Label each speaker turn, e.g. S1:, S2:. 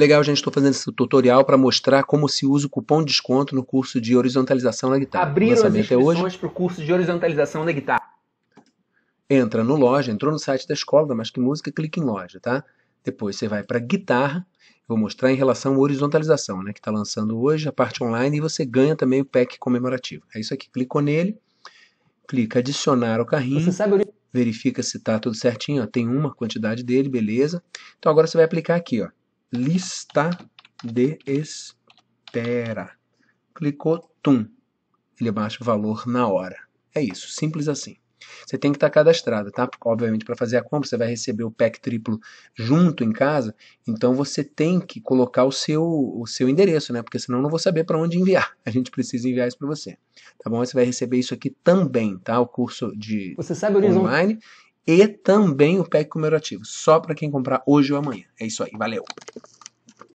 S1: Legal, gente, estou fazendo esse tutorial para mostrar como se usa o cupom de desconto no curso de horizontalização na guitarra. Abriram as é inscrições
S2: para o curso de horizontalização na guitarra.
S1: Entra no loja, entrou no site da escola da que Música, clica em loja, tá? Depois você vai para guitarra, vou mostrar em relação à horizontalização, né, que está lançando hoje a parte online e você ganha também o pack comemorativo. É isso aqui, clicou nele, clica adicionar ao carrinho, sabe... verifica se está tudo certinho, ó, tem uma quantidade dele, beleza. Então agora você vai aplicar aqui, ó, lista de espera. Clicou, tum, ele baixa o valor na hora. É isso, simples assim. Você tem que estar cadastrado, tá? Porque, obviamente, para fazer a compra, você vai receber o pack triplo junto em casa, então você tem que colocar o seu, o seu endereço, né? Porque senão eu não vou saber para onde enviar. A gente precisa enviar isso para você, tá bom? Você vai receber isso aqui também, tá? O curso de você sabe online. Horizonte e também o pack comemorativo, só para quem comprar hoje ou amanhã. É isso aí, valeu!